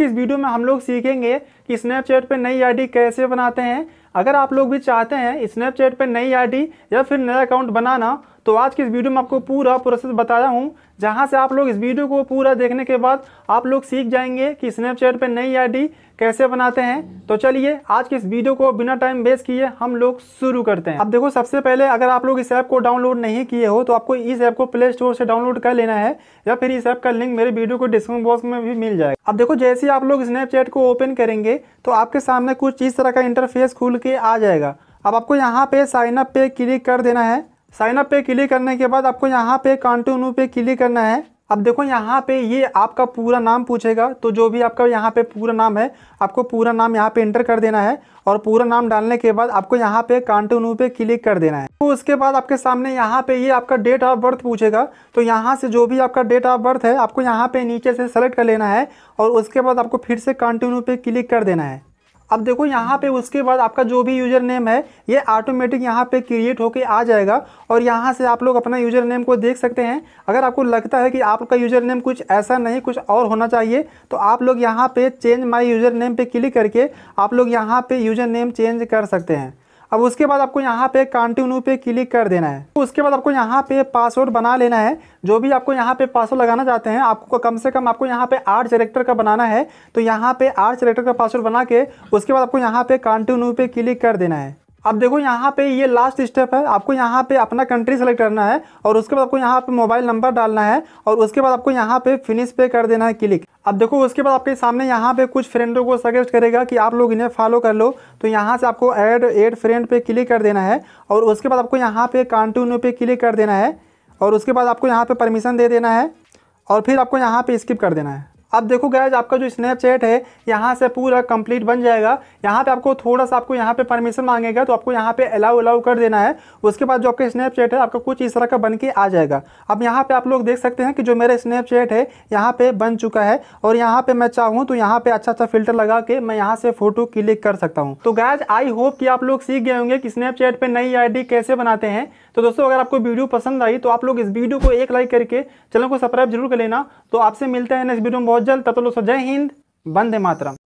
इस वीडियो में हम लोग सीखेंगे कि स्नैपचैट पे नई आईडी कैसे बनाते हैं अगर आप लोग भी चाहते हैं स्नैपचैट पे नई आईडी या फिर नया अकाउंट बनाना तो आज की इस वीडियो में आपको पूरा प्रोसेस बताया हूँ जहाँ से आप लोग इस वीडियो को पूरा देखने के बाद आप लोग सीख जाएंगे कि स्नैपचैट पर नई आई कैसे बनाते हैं तो चलिए आज के इस वीडियो को बिना टाइम वेस्ट किए हम लोग शुरू करते हैं अब देखो सबसे पहले अगर आप लोग इस ऐप को डाउनलोड नहीं किए हो तो आपको इस ऐप को प्ले स्टोर से डाउनलोड कर लेना है या फिर इस ऐप का लिंक मेरे वीडियो को डिस्क्रिप्शन बॉक्स में भी मिल जाएगा अब देखो जैसे ही आप लोग स्नैपचैट को ओपन करेंगे तो आपके सामने कुछ इस तरह का इंटरफेस खुल के आ जाएगा अब आपको यहाँ पे साइनअप पे क्लिक कर देना है साइन अप पे क्लिक करने के बाद आपको यहाँ पे कॉन्टिन्यू पे क्लिक करना है अब देखो यहाँ पे ये आपका पूरा नाम पूछेगा तो जो भी आपका यहाँ पे पूरा नाम है आपको पूरा नाम यहाँ पे एंटर कर देना है और पूरा नाम डालने के बाद आपको यहाँ पे कॉन्टिन्यू पे क्लिक कर देना है तो उसके बाद आपके सामने यहाँ पे ये आपका डेट ऑफ बर्थ पूछेगा तो यहाँ से जो भी आपका डेट ऑफ बर्थ है आपको यहाँ पे नीचे से सेलेक्ट कर लेना है और उसके बाद आपको फिर से कॉन्टिन्यू पे क्लिक कर देना है अब देखो यहाँ पे उसके बाद आपका जो भी यूज़र नेम है ये ऑटोमेटिक यहाँ पे क्रिएट होके आ जाएगा और यहाँ से आप लोग अपना यूज़र नेम को देख सकते हैं अगर आपको लगता है कि आपका यूज़र नेम कुछ ऐसा नहीं कुछ और होना चाहिए तो आप लोग यहाँ पे चेंज माई यूज़र नेम पर क्लिक करके आप लोग यहाँ पर यूज़र नेम चेंज कर सकते हैं अब उसके बाद आपको यहाँ पे कंटिन्यू पे क्लिक कर देना है उसके बाद आपको यहाँ पे पासवर्ड बना लेना है जो भी आपको यहाँ पे पासवर्ड लगाना चाहते हैं आपको कम से कम आपको यहाँ पे आठ चैरेक्टर का बनाना है तो यहाँ पे आठ चैरेक्टर का पासवर्ड बना के उसके बाद आपको यहाँ पे कंटिन्यू पे क्लिक कर देना है अब देखो यहाँ पे ये लास्ट स्टेप है आपको यहाँ पे अपना कंट्री सेलेक्ट करना है और उसके बाद आपको यहाँ पे मोबाइल नंबर डालना है और उसके बाद आपको यहाँ पे फिनिश पे कर देना है क्लिक अब देखो उसके बाद आपके सामने यहाँ पे कुछ फ्रेंडों को सजेस्ट करेगा कि आप लोग इन्हें फॉलो कर लो तो यहाँ से आपको ऐड एड फ्रेंड पे क्लिक कर देना है और उसके बाद आपको यहाँ पे कंटिन्यू पे क्लिक कर देना है और उसके बाद आपको यहाँ पे परमिशन दे देना है और फिर आपको यहाँ पे स्किप कर देना है अब देखो गैज आपका जो स्नैपचैट है यहाँ से पूरा कंप्लीट बन जाएगा यहाँ पे आपको थोड़ा सा आपको यहाँ पे परमिशन मांगेगा तो आपको यहाँ पे अलाउ अलाउ कर देना है उसके बाद जो आपका स्नैपचैट है आपका कुछ इस तरह का बन के आ जाएगा अब यहाँ पे आप लोग देख सकते हैं कि जो मेरा स्नैपचैट है यहाँ पे बन चुका है और यहाँ पे मैं चाहूँ तो यहाँ पे अच्छा अच्छा फिल्टर लगा के मैं यहाँ से फोटो क्लिक कर सकता हूँ तो गैज आई होप कि आप लोग सीख गए होंगे कि स्नैपचैट पर नई आई कैसे बनाते हैं तो दोस्तों अगर आपको वीडियो पसंद आई तो आप लोग इस वीडियो को एक लाइक करके चैनल को सब्सक्राइब जरूर कर लेना तो आपसे मिलते हैं नेक्स्ट वीडियो में बहुत सज्जन तत्लो जय हिंद वंदे मातरम